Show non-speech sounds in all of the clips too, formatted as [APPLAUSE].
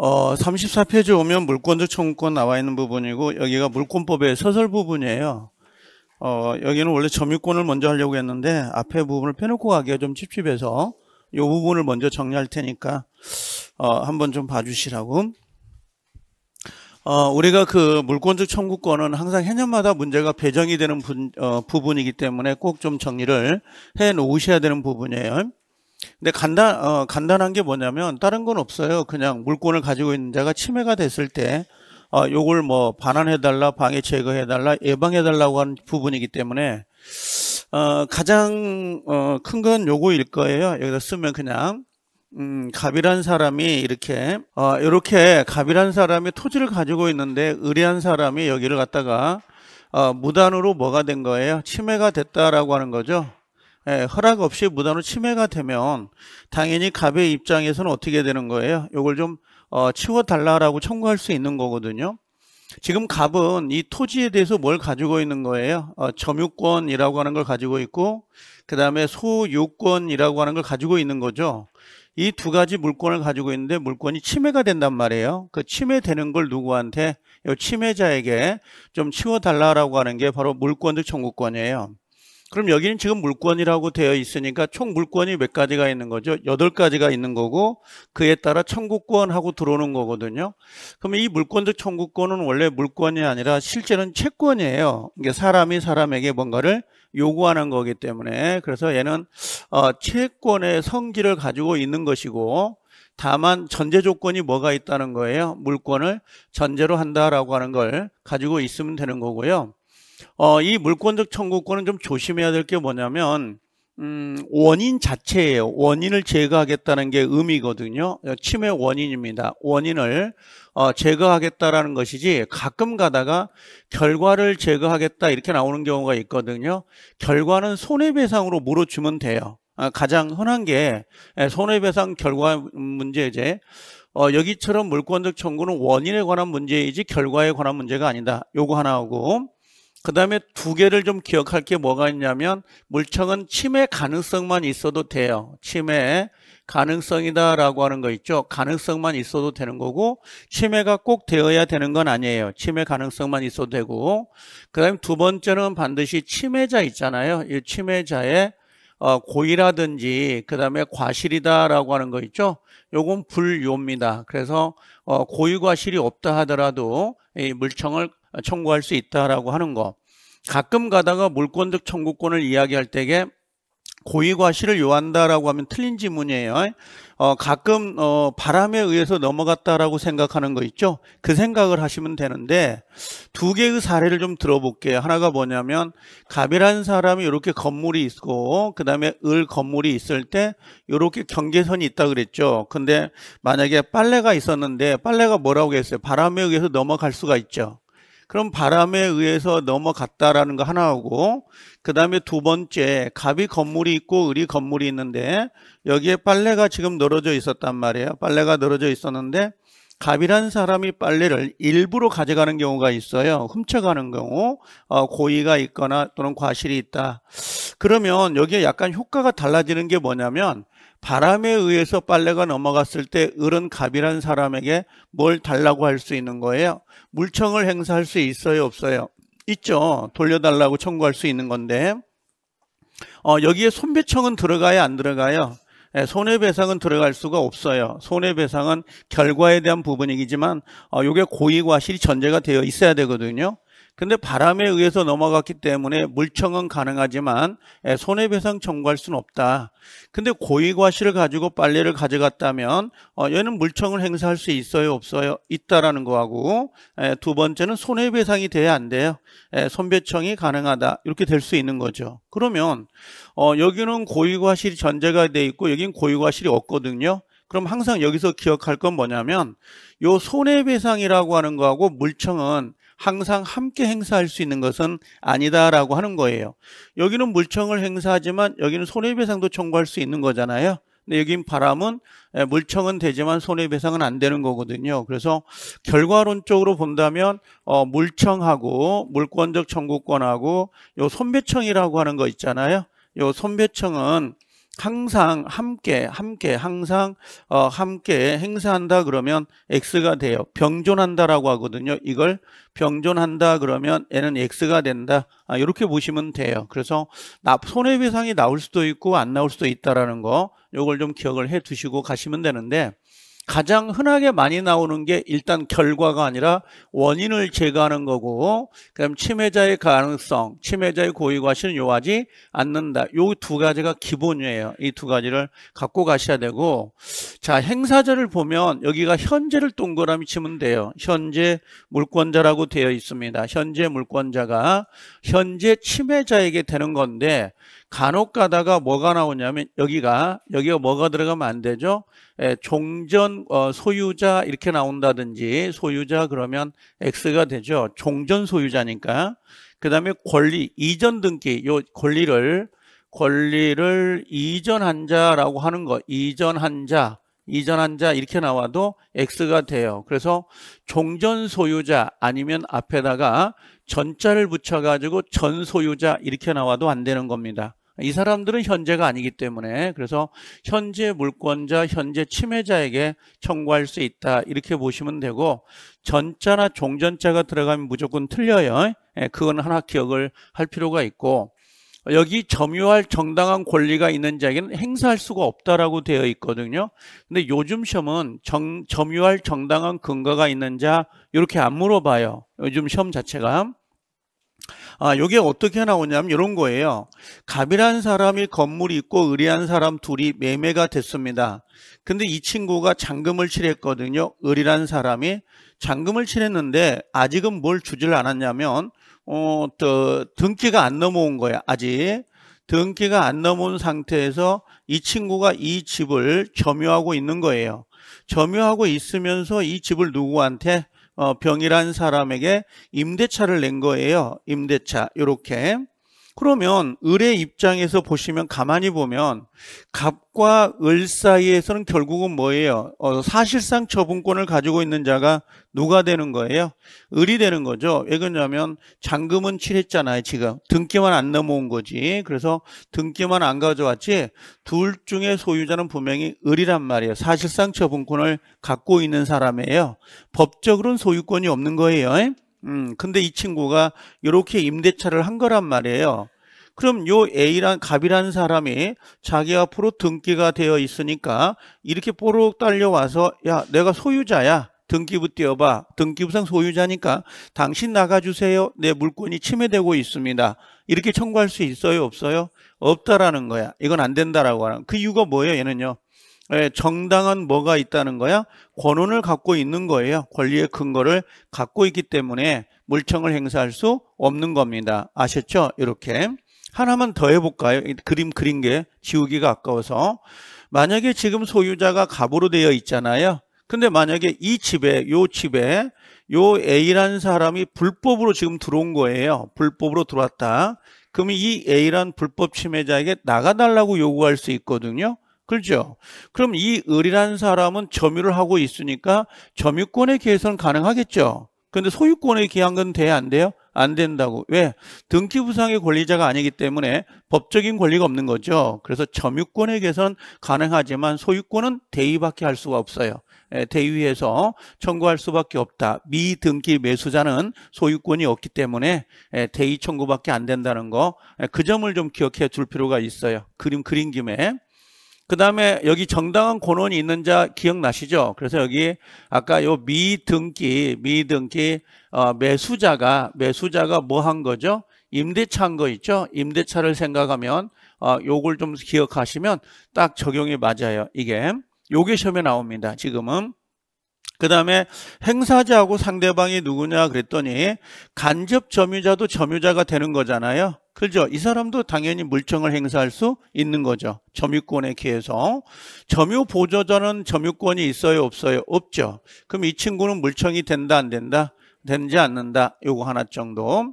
어, 34페이지 오면 물권적 청구권 나와 있는 부분이고 여기가 물권법의 서설 부분이에요. 어, 여기는 원래 점유권을 먼저 하려고 했는데 앞에 부분을 펴놓고 가기가 좀 찝찝해서 이 부분을 먼저 정리할 테니까 어, 한번 좀 봐주시라고. 어, 우리가 그 물권적 청구권은 항상 해년마다 문제가 배정이 되는 분, 어, 부분이기 때문에 꼭 좀 정리를 해 놓으셔야 되는 부분이에요. 근데 간단 어, 간단한 게 뭐냐면 다른 건 없어요. 그냥 물건을 가지고 있는 자가 침해가 됐을 때 어, 요걸 뭐 반환해달라, 방해 제거해달라, 예방해달라고 하는 부분이기 때문에 어, 가장 어, 큰 건 요거일 거예요. 여기다 쓰면 그냥 음, 갑이란 사람이 이렇게 어, 이렇게 갑이란 사람이 토지를 가지고 있는데 의리한 사람이 여기를 갖다가 어, 무단으로 뭐가 된 거예요? 침해가 됐다라고 하는 거죠. 예, 허락 없이 무단으로 침해가 되면 당연히 갑의 입장에서는 어떻게 되는 거예요? 이걸 좀 어, 치워달라라고 청구할 수 있는 거거든요. 지금 갑은 이 토지에 대해서 뭘 가지고 있는 거예요? 어, 점유권이라고 하는 걸 가지고 있고 그 다음에 소유권이라고 하는 걸 가지고 있는 거죠. 이 두 가지 물권을 가지고 있는데 물권이 침해가 된단 말이에요. 그 침해되는 걸 누구한테? 이 침해자에게 좀 치워달라라고 하는 게 바로 물권득 청구권이에요. 그럼 여기는 지금 물권이라고 되어 있으니까 총 물권이 몇 가지가 있는 거죠? 여덟 가지가 있는 거고 그에 따라 청구권하고 들어오는 거거든요. 그러면 이 물권적 청구권은 원래 물권이 아니라 실제는 채권이에요. 이게 사람이 사람에게 뭔가를 요구하는 거기 때문에 그래서 얘는 어, 채권의 성질을 가지고 있는 것이고 다만 전제 조건이 뭐가 있다는 거예요. 물권을 전제로 한다라고 하는 걸 가지고 있으면 되는 거고요. 어, 이 물권적 청구권은 좀 조심해야 될 게 뭐냐면 음, 원인 자체예요. 원인을 제거하겠다는 게 의미거든요. 침해 원인입니다. 원인을 어, 제거하겠다라는 것이지 가끔 가다가 결과를 제거하겠다 이렇게 나오는 경우가 있거든요. 결과는 손해배상으로 물어주면 돼요. 아, 가장 흔한 게 예, 손해배상 결과 문제제 어, 여기처럼 물권적 청구는 원인에 관한 문제이지 결과에 관한 문제가 아니다. 요거 하나 하고 그 다음에 두 개를 좀 기억할 게 뭐가 있냐면 물청은 치매 가능성만 있어도 돼요. 치매 가능성이다라고 하는 거 있죠. 가능성만 있어도 되는 거고 치매가 꼭 되어야 되는 건 아니에요. 치매 가능성만 있어도 되고 그 다음에 두 번째는 반드시 치매자 있잖아요. 이 치매자의 어, 고의라든지 그 다음에 과실이다라고 하는 거 있죠. 요건 불요입니다. 그래서 어, 고의과실이 없다 하더라도 이 물청을 청구할 수 있다라고 하는 거. 가끔 가다가 물권적 청구권을 이야기할 때에 고의과실을 요한다라고 하면 틀린 지문이에요. 어, 가끔 어, 바람에 의해서 넘어갔다라고 생각하는 거 있죠. 그 생각을 하시면 되는데 두 개의 사례를 좀 들어볼게요. 하나가 뭐냐면 갑이라는 사람이 이렇게 건물이 있고 그 다음에 을 건물이 있을 때 이렇게 경계선이 있다 그랬죠. 근데 만약에 빨래가 있었는데 빨래가 뭐라고 했어요? 바람에 의해서 넘어갈 수가 있죠. 그럼 바람에 의해서 넘어갔다라는 거 하나하고 그 다음에 두 번째 갑이 건물이 있고 을이 건물이 있는데 여기에 빨래가 지금 늘어져 있었단 말이에요. 빨래가 늘어져 있었는데 갑이란 사람이 빨래를 일부러 가져가는 경우가 있어요. 훔쳐가는 경우 어, 고의가 있거나 또는 과실이 있다. 그러면 여기에 약간 효과가 달라지는 게 뭐냐면 바람에 의해서 빨래가 넘어갔을 때 을은 갑이란 사람에게 뭘 달라고 할 수 있는 거예요? 물청을 행사할 수 있어요? 없어요? 있죠. 돌려달라고 청구할 수 있는 건데 어, 여기에 손배청은 들어가야 안 들어가요? 예, 손해배상은 들어갈 수가 없어요. 손해배상은 결과에 대한 부분이지만 어, 이게 고의과실이 전제가 되어 있어야 되거든요. 근데 바람에 의해서 넘어갔기 때문에 물청은 가능하지만 예, 손해배상 청구할 수는 없다. 근데 고의과실을 가지고 빨래를 가져갔다면 어, 얘는 물청을 행사할 수 있어요 없어요 있다라는 거하고 예, 두 번째는 손해배상이 돼야 안 돼요. 예, 손배청이 가능하다 이렇게 될 수 있는 거죠. 그러면 어, 여기는 고의과실이 전제가 돼 있고 여기는 고의과실이 없거든요. 그럼 항상 여기서 기억할 건 뭐냐면 요 손해배상이라고 하는 거하고 물청은 항상 함께 행사할 수 있는 것은 아니다라고 하는 거예요. 여기는 물청을 행사하지만 여기는 손해배상도 청구할 수 있는 거잖아요. 근데 여긴 바람은 예, 물청은 되지만 손해배상은 안 되는 거거든요. 그래서 결과론적으로 본다면 어, 물청하고 물권적 청구권하고 요 손배청이라고 하는 거 있잖아요. 요 손배청은 항상 함께 함께 항상 어, 함께 행사한다 그러면 x가 돼요. 병존한다라고 하거든요. 이걸 병존한다 그러면 얘는 x가 된다. 아, 이렇게 보시면 돼요. 그래서 나, 손해배상이 나올 수도 있고 안 나올 수도 있다라는 거 요걸 좀 기억을 해 두시고 가시면 되는데 가장 흔하게 많이 나오는 게 일단 결과가 아니라 원인을 제거하는 거고 그다음 침해자의 가능성, 침해자의 고의 과실은 요하지 않는다. 요 두 가지가 기본이에요. 이 두 가지를 갖고 가셔야 되고 자 행사자를 보면 여기가 현재를 동그라미 치면 돼요. 현재 물권자라고 되어 있습니다. 현재 물권자가 현재 침해자에게 되는 건데 간혹 가다가 뭐가 나오냐면 여기가 여기가 뭐가 들어가면 안 되죠. 에, 예, 종전 어, 소유자 이렇게 나온다든지 소유자 그러면 X가 되죠. 종전 소유자니까. 그다음에 권리 이전 등기 요 권리를 권리를 이전한 자라고 하는 거 이전한 자 이전한 자 이렇게 나와도 X가 돼요. 그래서 종전 소유자 아니면 앞에다가 전자를 붙여가지고 전 소유자 이렇게 나와도 안 되는 겁니다. 이 사람들은 현재가 아니기 때문에 그래서 현재 물권자, 현재 침해자에게 청구할 수 있다 이렇게 보시면 되고 전자나 종전자가 들어가면 무조건 틀려요. 예, 그건 하나 기억을 할 필요가 있고 여기 점유할 정당한 권리가 있는 자에게는 행사할 수가 없다라고 되어 있거든요. 근데 요즘 시험은 정, 점유할 정당한 근거가 있는 자 이렇게 안 물어봐요. 요즘 시험 자체가 아, 이게 어떻게 나오냐면 이런 거예요. 갑이란 사람이 건물이 있고 을이란 사람 둘이 매매가 됐습니다. 근데 이 친구가 잔금을 칠했거든요. 을이란 사람이 잔금을 칠했는데 아직은 뭘 주질 않았냐면 어, 또 등기가 안 넘어온 거야. 아직 등기가 안 넘어온 상태에서 이 친구가 이 집을 점유하고 있는 거예요. 점유하고 있으면서 이 집을 누구한테 어, 병이란 사람에게 임대차를 낸 거예요. 임대차 이렇게 그러면 을의 입장에서 보시면 가만히 보면 갑과 을 사이에서는 결국은 뭐예요? 어, 사실상 처분권을 가지고 있는 자가 누가 되는 거예요? 을이 되는 거죠. 왜 그러냐면 잔금은 칠했잖아요 지금. 등기만 안 넘어온 거지. 그래서 등기만 안 가져왔지 둘 중에 소유자는 분명히 을이란 말이에요. 사실상 처분권을 갖고 있는 사람이에요. 법적으로는 소유권이 없는 거예요. 음, 근데 이 친구가 이렇게 임대차를 한 거란 말이에요. 그럼 요 A란 갑이라는 사람이 자기앞으로 등기가 되어 있으니까 이렇게 뽀록 딸려와서 야 내가 소유자야 등기부 띄어봐 등기부상 소유자니까 당신 나가주세요 내 물건이 침해되고 있습니다 이렇게 청구할 수 있어요 없어요 없다라는 거야 이건 안 된다라고 하는 그 이유가 뭐예요 얘는요 예, 정당은 뭐가 있다는 거야? 권한을 갖고 있는 거예요. 권리의 근거를 갖고 있기 때문에 물청을 행사할 수 없는 겁니다. 아셨죠? 이렇게. 하나만 더 해볼까요? 그림 그린 게 지우기가 아까워서. 만약에 지금 소유자가 갑으로 되어 있잖아요. 근데 만약에 이 집에, 요 집에, 요 A라는 사람이 불법으로 지금 들어온 거예요. 불법으로 들어왔다. 그러면 이 A란 불법 침해자에게 나가달라고 요구할 수 있거든요. 그렇죠? 그럼 이 을이라는 사람은 점유를 하고 있으니까 점유권의 개선 가능하겠죠. 그런데 소유권의 기한은 돼야 안 돼요? 안 된다고. 왜? 등기부상의 권리자가 아니기 때문에 법적인 권리가 없는 거죠. 그래서 점유권의 개선 가능하지만 소유권은 대위밖에 할 수가 없어요. 예, 대위에서 청구할 수밖에 없다. 미등기 매수자는 소유권이 없기 때문에 예, 대위 청구밖에 안 된다는 거. 예, 그 점을 좀 기억해 줄 필요가 있어요. 그림 그린 김에. 그 다음에 여기 정당한 권원이 있는 자 기억나시죠? 그래서 여기 아까 요 미등기, 미등기 어, 매수자가 매수자가 뭐 한 거죠? 임대차 한 거 있죠? 임대차를 생각하면 어, 요걸 좀 기억하시면 딱 적용이 맞아요. 이게 요게 시험에 나옵니다. 지금은 그 다음에 행사자하고 상대방이 누구냐 그랬더니 간접 점유자도 점유자가 되는 거잖아요. 그죠? 이 사람도 당연히 물청을 행사할 수 있는 거죠. 점유권에 기해서. 점유 보조자는 점유권이 있어요, 없어요? 없죠. 그럼 이 친구는 물청이 된다, 안 된다? 되는지 않는다. 요거 하나 정도.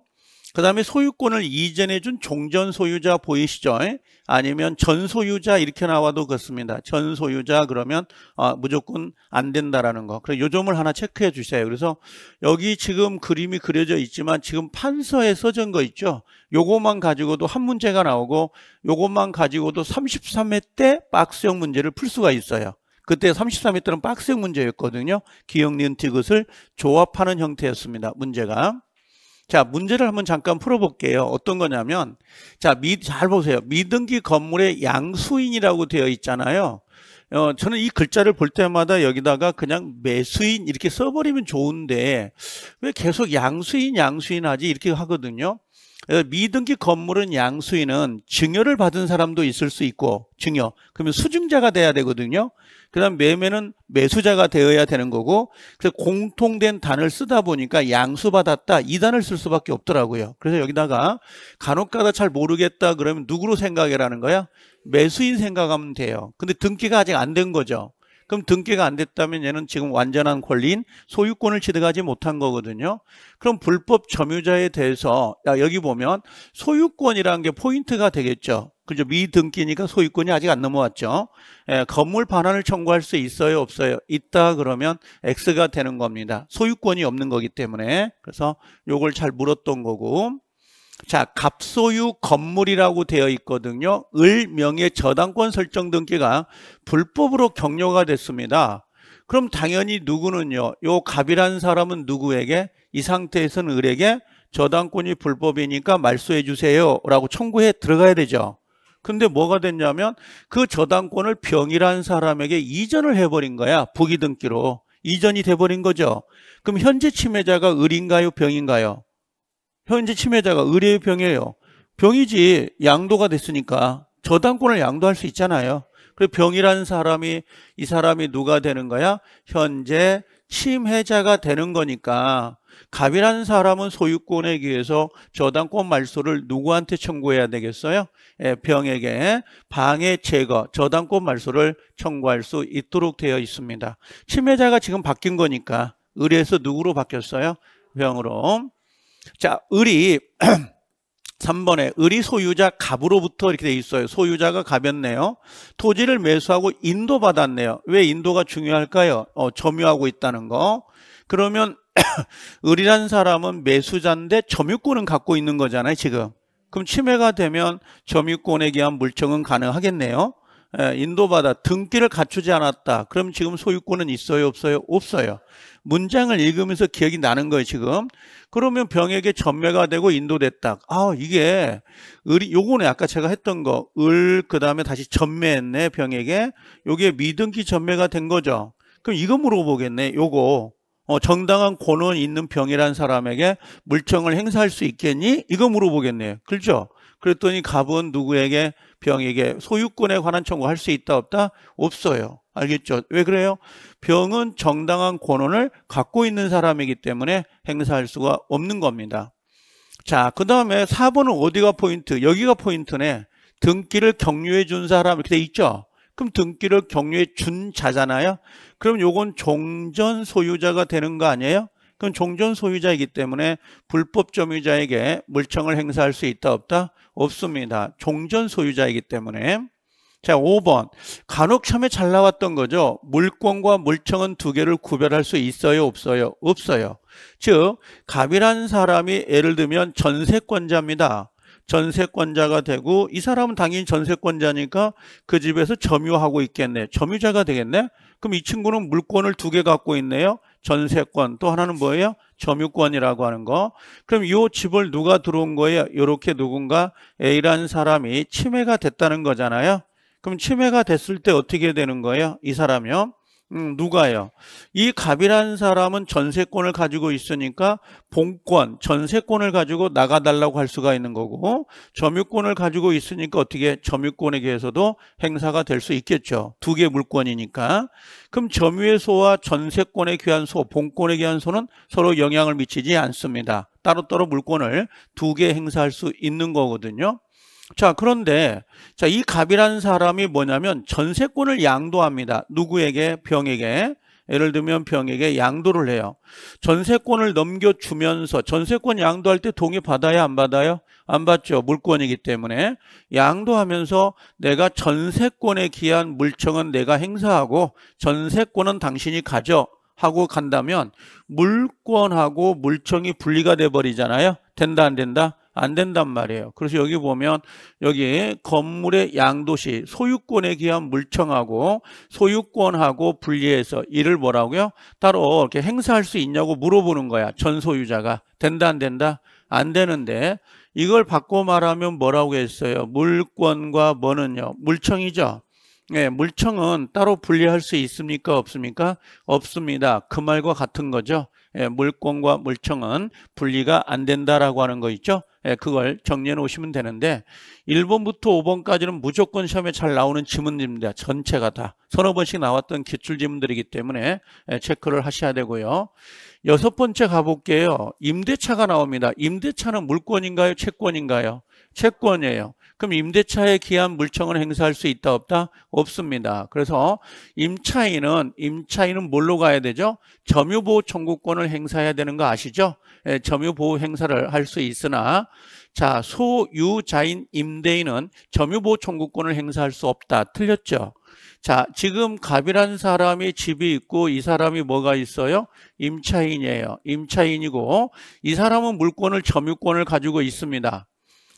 그 다음에 소유권을 이전해준 종전 소유자 보이시죠? 아니면 전 소유자 이렇게 나와도 그렇습니다. 전 소유자 그러면 아, 무조건 안 된다라는 거. 그래서 요점을 하나 체크해 주세요. 그래서 여기 지금 그림이 그려져 있지만 지금 판서에 써진 거 있죠? 요것만 가지고도 한 문제가 나오고 요것만 가지고도 33회 때 박스형 문제를 풀 수가 있어요. 그때 33회 때는 박스형 문제였거든요. 기역, 니은, 티것을 조합하는 형태였습니다. 문제가. 자, 문제를 한번 잠깐 풀어볼게요. 어떤 거냐면, 자, 미, 잘 보세요. 미등기 건물의 양수인이라고 되어 있잖아요. 어, 저는 이 글자를 볼 때마다 여기다가 그냥 매수인 이렇게 써버리면 좋은데, 왜 계속 양수인, 양수인 하지? 이렇게 하거든요. 미등기 건물은 양수인은 증여를 받은 사람도 있을 수 있고 증여 그러면 수증자가 돼야 되거든요 그다음 매매는 매수자가 되어야 되는 거고 그래서 공통된 단을 쓰다 보니까 양수 받았다 이 단을 쓸 수밖에 없더라고요 그래서 여기다가 간혹가다 잘 모르겠다 그러면 누구로 생각해라는 거야 매수인 생각하면 돼요 근데 등기가 아직 안 된 거죠 그럼 등기가 안 됐다면 얘는 지금 완전한 권리인 소유권을 취득하지 못한 거거든요. 그럼 불법 점유자에 대해서 야, 여기 보면 소유권이라는 게 포인트가 되겠죠. 그죠 미등기니까 소유권이 아직 안 넘어왔죠. 예, 건물 반환을 청구할 수 있어요, 없어요? 있다 그러면 X가 되는 겁니다. 소유권이 없는 거기 때문에 그래서 요걸 잘 물었던 거고 자, 갑소유 건물이라고 되어 있거든요. 을, 명의, 저당권 설정 등기가 불법으로 격려가 됐습니다. 그럼 당연히 누구는요? 요 갑이라는 사람은 누구에게? 이 상태에서는 을에게 저당권이 불법이니까 말소해 주세요 라고 청구해 들어가야 되죠. 근데 뭐가 됐냐면 그 저당권을 병이라는 사람에게 이전을 해버린 거야. 부기등기로. 이전이 돼버린 거죠. 그럼 현재 침해자가 을인가요? 병인가요? 현재 침해자가 의뢰의 병이에요. 병이지 양도가 됐으니까 저당권을 양도할 수 있잖아요. 그래 병이라는 사람이 이 사람이 누가 되는 거야? 현재 침해자가 되는 거니까 갑이라는 사람은 소유권에 의해서 저당권 말소를 누구한테 청구해야 되겠어요? 예, 병에게 방해 제거, 저당권 말소를 청구할 수 있도록 되어 있습니다. 침해자가 지금 바뀐 거니까 의뢰에서 누구로 바뀌었어요? 병으로. 자, 을이 3번에 [CLEARS THROAT] 을이 소유자 갑으로부터 이렇게 돼 있어요. 소유자가 갑였네요 토지를 매수하고 인도받았네요. 왜 인도가 중요할까요? 어, 점유하고 있다는 거. 그러면 [CLEARS THROAT] 을이란 사람은 매수자인데 점유권은 갖고 있는 거잖아요, 지금. 그럼 침해가 되면 점유권에 대한 물청은 가능하겠네요. 예, 인도바다 등기를 갖추지 않았다. 그럼 지금 소유권은 있어요? 없어요? 없어요. 문장을 읽으면서 기억이 나는 거예요, 지금. 그러면 병에게 전매가 되고 인도됐다. 아, 이게 을 요거는 아까 제가 했던 거. 을 그다음에 다시 전매했네, 병에게. 요게 미등기 전매가 된 거죠. 그럼 이거 물어보겠네. 요거. 어, 정당한 권원 있는 병이란 사람에게 물청을 행사할 수 있겠니? 이거 물어보겠네 그렇죠? 그랬더니 갑은 누구에게 병에게 소유권에 관한 청구할 수 있다 없다? 없어요. 알겠죠? 왜 그래요? 병은 정당한 권원을 갖고 있는 사람이기 때문에 행사할 수가 없는 겁니다. 자, 그 다음에 4번은 어디가 포인트? 여기가 포인트네. 등기를 격려해준 사람 이렇게 돼 있죠? 그럼 등기를 격려해준 자잖아요? 그럼 요건 종전 소유자가 되는 거 아니에요? 그건 종전 소유자이기 때문에 불법 점유자에게 물청을 행사할 수 있다 없다? 없습니다. 종전 소유자이기 때문에 자, 5번. 간혹 처음에 잘 나왔던 거죠. 물권과 물청은 두 개를 구별할 수 있어요, 없어요? 없어요. 즉, 갑이라는 사람이 예를 들면 전세권자입니다. 전세권자가 되고 이 사람은 당연히 전세권자니까 그 집에서 점유하고 있겠네. 점유자가 되겠네. 그럼 이 친구는 물권을 두 개 갖고 있네요. 전세권. 또 하나는 뭐예요? 점유권이라고 하는 거. 그럼 이 집을 누가 들어온 거예요? 이렇게 누군가 A라는 사람이 침해가 됐다는 거잖아요. 그럼 침해가 됐을 때 어떻게 되는 거예요? 이 사람이요. 음, 누가요? 이 갑이라는 사람은 전세권을 가지고 있으니까 본권, 전세권을 가지고 나가달라고 할 수가 있는 거고 점유권을 가지고 있으니까 어떻게 점유권에게서도 행사가 될 수 있겠죠. 두 개 물권이니까. 그럼 점유의 소와 전세권에 귀한 소, 본권에 귀한 소는 서로 영향을 미치지 않습니다. 따로따로 물권을 두 개 행사할 수 있는 거거든요. 자, 그런데 자, 이 갑이라는 사람이 뭐냐면 전세권을 양도합니다. 누구에게? 병에게. 예를 들면 병에게 양도를 해요. 전세권을 넘겨주면서 전세권 양도할 때 동의 받아야 안 받아요? 안 받죠. 물권이기 때문에 양도하면서 내가 전세권에 기한 물청은 내가 행사하고 전세권은 당신이 가져 하고 간다면 물권하고 물청이 분리가 돼 버리잖아요. 된다 안 된다? 안 된단 말이에요. 그래서 여기 보면 여기 건물의 양도시 소유권에 기한 물청하고 소유권하고 분리해서 이를 뭐라고요? 따로 이렇게 행사할 수 있냐고 물어보는 거야. 전 소유자가 된다 안 된다? 안 되는데 이걸 바꿔 말하면 뭐라고 했어요? 물권과 뭐는요? 물청이죠. 예, 물청은 따로 분리할 수 있습니까? 없습니까? 없습니다. 그 말과 같은 거죠. 예, 물권과 물청은 분리가 안 된다라고 하는 거 있죠. 예, 그걸 정리해 놓으시면 되는데 1번부터 5번까지는 무조건 시험에 잘 나오는 지문입니다. 전체가 다 서너 번씩 나왔던 기출 지문들이기 때문에 예, 체크를 하셔야 되고요. 여섯 번째 가볼게요. 임대차가 나옵니다. 임대차는 물권인가요? 채권인가요? 채권이에요. 그럼 임대차에 기한 물청을 행사할 수 있다 없다? 없습니다. 그래서 임차인은 임차인은 뭘로 가야 되죠? 점유보호 청구권을 행사해야 되는 거 아시죠? 예, 점유보호 행사를 할 수 있으나 자 소유자인 임대인은 점유보호 청구권을 행사할 수 없다. 틀렸죠? 자, 지금 갑이라는 사람이 집이 있고 이 사람이 뭐가 있어요? 임차인이에요. 임차인이고 이 사람은 물권을 점유권을 가지고 있습니다.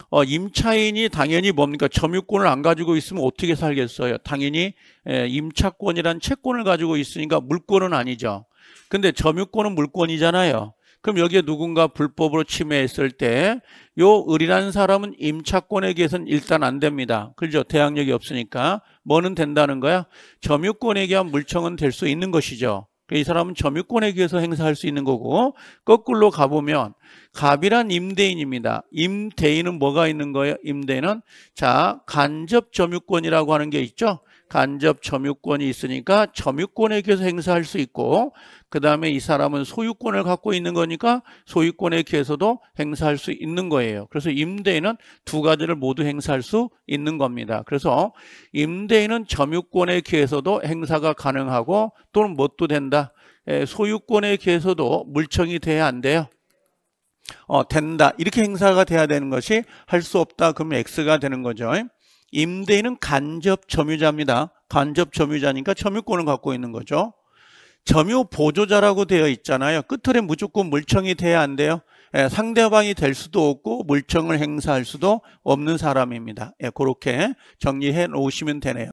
어, 임차인이 당연히 뭡니까? 점유권을 안 가지고 있으면 어떻게 살겠어요? 당연히 에, 예, 임차권이란 채권을 가지고 있으니까 물권은 아니죠. 근데 점유권은 물권이잖아요. 그럼 여기에 누군가 불법으로 침해했을 때요 을이라는 사람은 임차권에 대해서는 일단 안 됩니다. 그죠? 대항력이 없으니까. 뭐는 된다는 거야? 점유권에 대한 물청은 될 수 있는 것이죠. 그러니까 이 사람은 점유권에 의해서 행사할 수 있는 거고 거꾸로 가보면 갑이란 임대인입니다. 임대인은 뭐가 있는 거예요? 임대인은 자 간접 점유권이라고 하는 게 있죠. 간접 점유권이 있으니까 점유권에게서 행사할 수 있고 그 다음에 이 사람은 소유권을 갖고 있는 거니까 소유권에게서도 행사할 수 있는 거예요. 그래서 임대인은 두 가지를 모두 행사할 수 있는 겁니다. 그래서 임대인은 점유권에게서도 행사가 가능하고 또는 못도 된다. 소유권에게서도 물청이 돼야 안 돼요. 어, 된다. 이렇게 행사가 돼야 되는 것이 할 수 없다. 그러면 X가 되는 거죠. 임대인은 간접 점유자입니다. 간접 점유자니까 점유권을 갖고 있는 거죠. 점유 보조자라고 되어 있잖아요. 끝틀에 무조건 물청이 돼야 안 돼요. 예, 상대방이 될 수도 없고 물청을 행사할 수도 없는 사람입니다. 예, 그렇게 정리해 놓으시면 되네요.